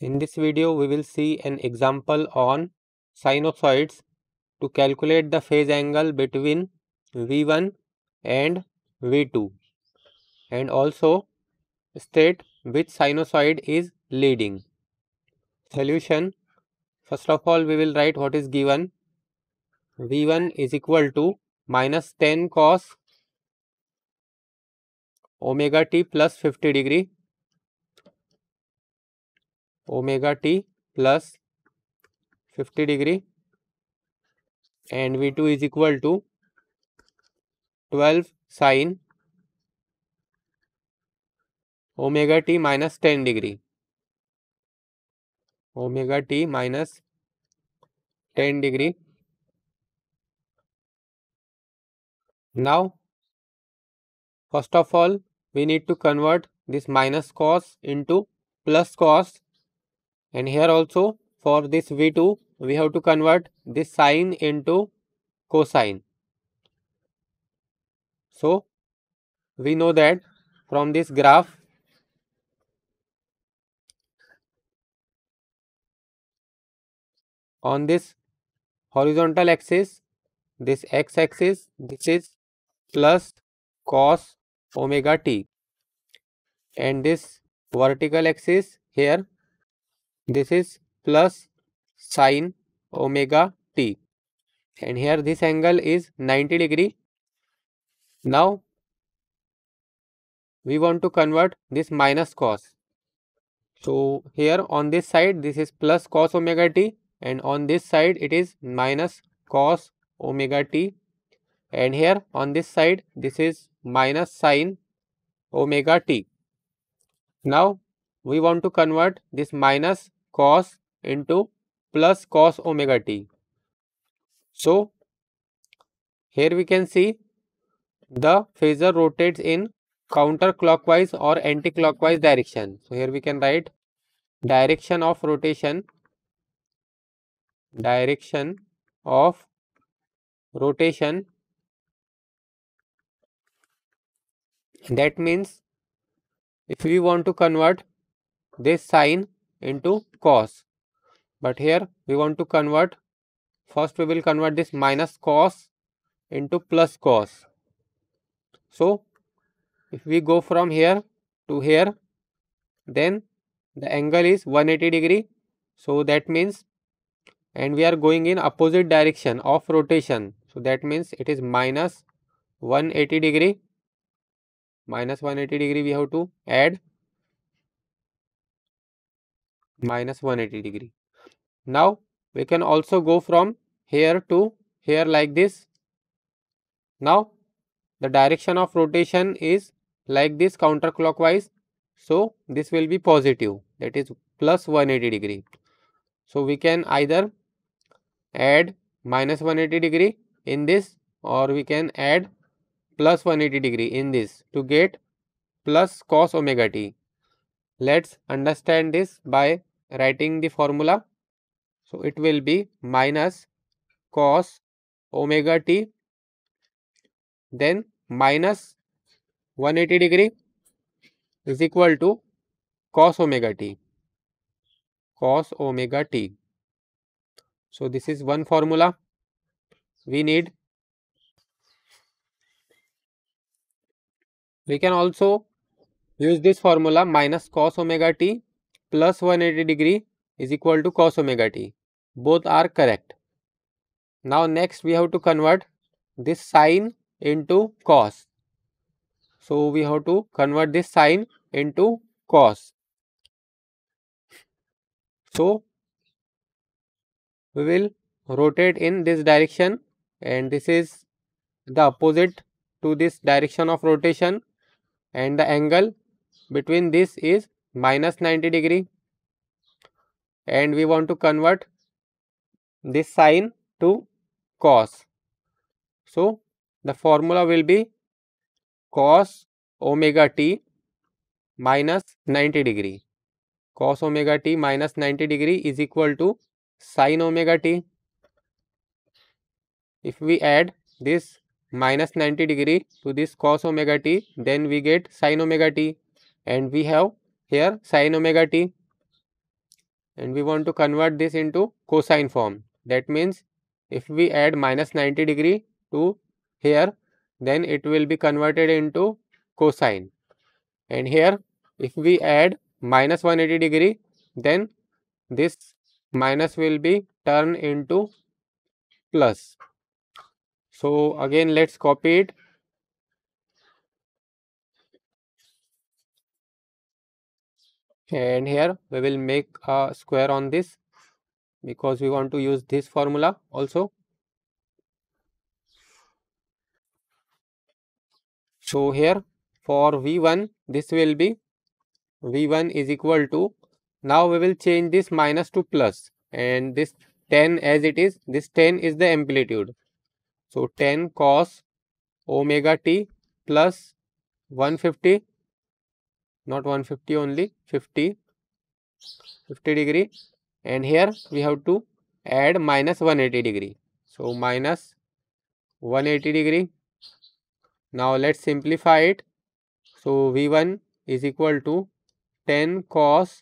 In this video, we will see an example on sinusoids to calculate the phase angle between V1 and V2 and also state which sinusoid is leading. Solution First of all, we will write what is given. V1 is equal to minus 10 cos omega t plus 50 degree omega T plus fifty degree and V two is equal to twelve sine omega T minus ten degree omega T minus ten degree now first of all we need to convert this minus cos into plus cos and here also for this v2 we have to convert this sine into cosine. So, we know that from this graph on this horizontal axis this x axis this is plus cos omega t and this vertical axis here this is plus sine omega t and here this angle is 90 degree. Now we want to convert this minus cos. So here on this side this is plus cos omega t and on this side it is minus cos omega t and here on this side this is minus sine omega t. Now we want to convert this minus cos into plus cos omega t. So, here we can see the phaser rotates in counterclockwise or anticlockwise direction. So, here we can write direction of rotation, direction of rotation that means if we want to convert this sine into cos. But here we want to convert, first we will convert this minus cos into plus cos. So, if we go from here to here, then the angle is 180 degree. So, that means and we are going in opposite direction of rotation. So, that means it is minus 180 degree minus 180 degree we have to add minus 180 degree. Now we can also go from here to here like this. Now the direction of rotation is like this counterclockwise. So this will be positive that is plus 180 degree. So we can either add minus 180 degree in this or we can add plus 180 degree in this to get plus cos omega t. Let's understand this by writing the formula so it will be minus cos omega t then minus 180 degree is equal to cos omega t cos omega t so this is one formula we need we can also use this formula minus cos omega t plus 180 degree is equal to cos omega t. Both are correct. Now next we have to convert this sine into cos. So we have to convert this sine into cos. So we will rotate in this direction and this is the opposite to this direction of rotation and the angle between this is minus 90 degree and we want to convert this sine to cos. So, the formula will be cos omega t minus 90 degree. Cos omega t minus 90 degree is equal to sine omega t. If we add this minus 90 degree to this cos omega t, then we get sine omega t and we have here sine omega t and we want to convert this into cosine form. That means if we add minus 90 degree to here then it will be converted into cosine and here if we add minus 180 degree then this minus will be turned into plus. So again let's copy it and here we will make a square on this because we want to use this formula also so here for v1 this will be v1 is equal to now we will change this minus to plus and this 10 as it is this 10 is the amplitude so 10 cos omega t plus 150 not 150 only 50 50 degree and here we have to add minus 180 degree so minus 180 degree now let's simplify it so v1 is equal to 10 cos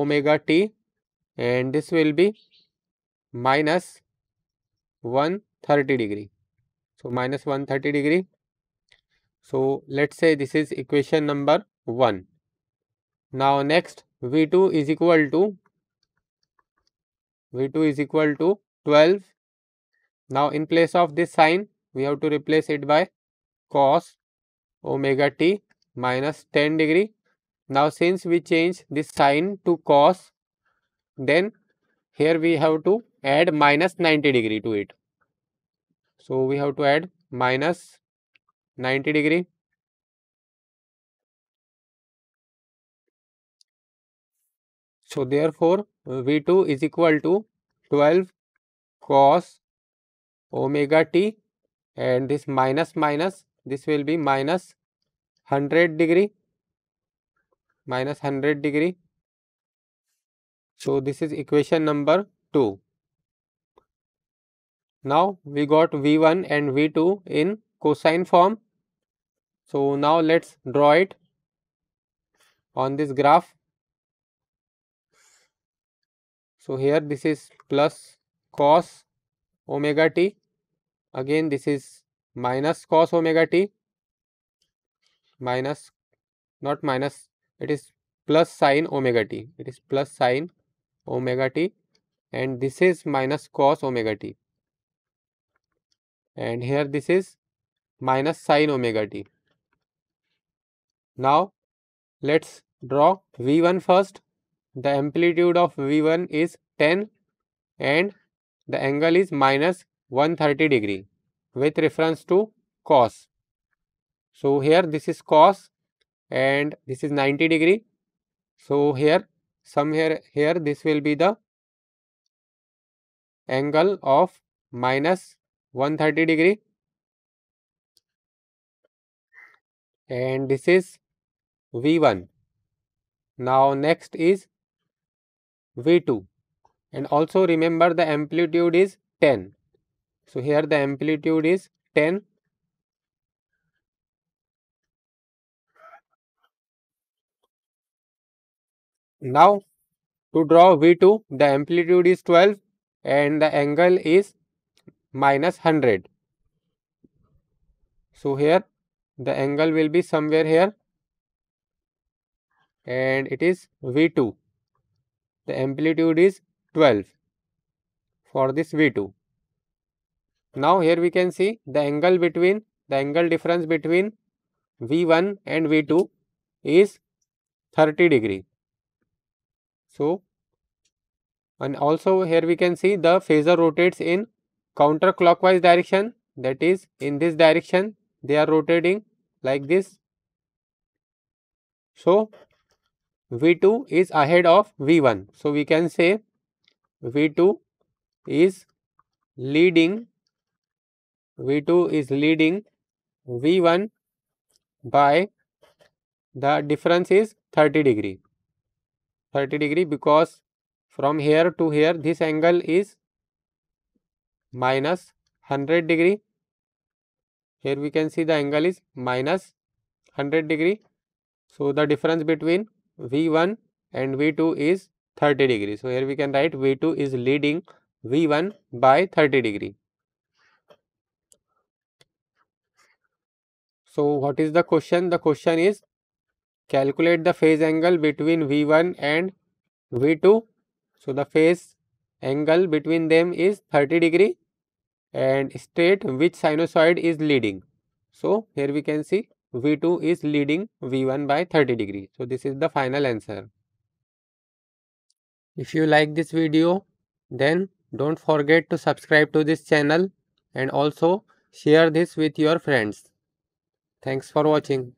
omega t and this will be minus 130 degree so minus 130 degree so let's say this is equation number 1. Now next V2 is equal to V2 is equal to 12. Now in place of this sign we have to replace it by cos omega t minus 10 degree. Now since we change this sign to cos then here we have to add minus 90 degree to it. So we have to add minus 90 degree So therefore, V2 is equal to 12 cos omega t and this minus minus this will be minus 100 degree minus 100 degree. So this is equation number 2. Now we got V1 and V2 in cosine form. So now let's draw it on this graph. So, here this is plus cos omega t again this is minus cos omega t minus not minus it is plus sine omega t it is plus sine omega t and this is minus cos omega t and here this is minus sine omega t. Now, let us draw V1 first the amplitude of V1 is 10 and the angle is minus 130 degree with reference to cos. So, here this is cos and this is 90 degree. So, here somewhere here this will be the angle of minus 130 degree and this is V1. Now, next is V2 and also remember the amplitude is 10. So here the amplitude is 10 Now to draw V2 the amplitude is 12 and the angle is minus 100. So here the angle will be somewhere here and it is V2 the amplitude is 12 for this V2. Now here we can see the angle between the angle difference between V1 and V2 is 30 degree. So, and also here we can see the phaser rotates in counterclockwise direction that is in this direction they are rotating like this. So, V2 is ahead of V1. So, we can say V2 is leading V2 is leading V1 by the difference is 30 degree 30 degree because from here to here this angle is minus 100 degree here we can see the angle is minus 100 degree so the difference between V1 and V2 is 30 degree. So, here we can write V2 is leading V1 by 30 degree. So, what is the question? The question is calculate the phase angle between V1 and V2. So, the phase angle between them is 30 degree and state which sinusoid is leading. So, here we can see V2 is leading V1 by 30 degree. So this is the final answer. If you like this video, then don't forget to subscribe to this channel and also share this with your friends. Thanks for watching.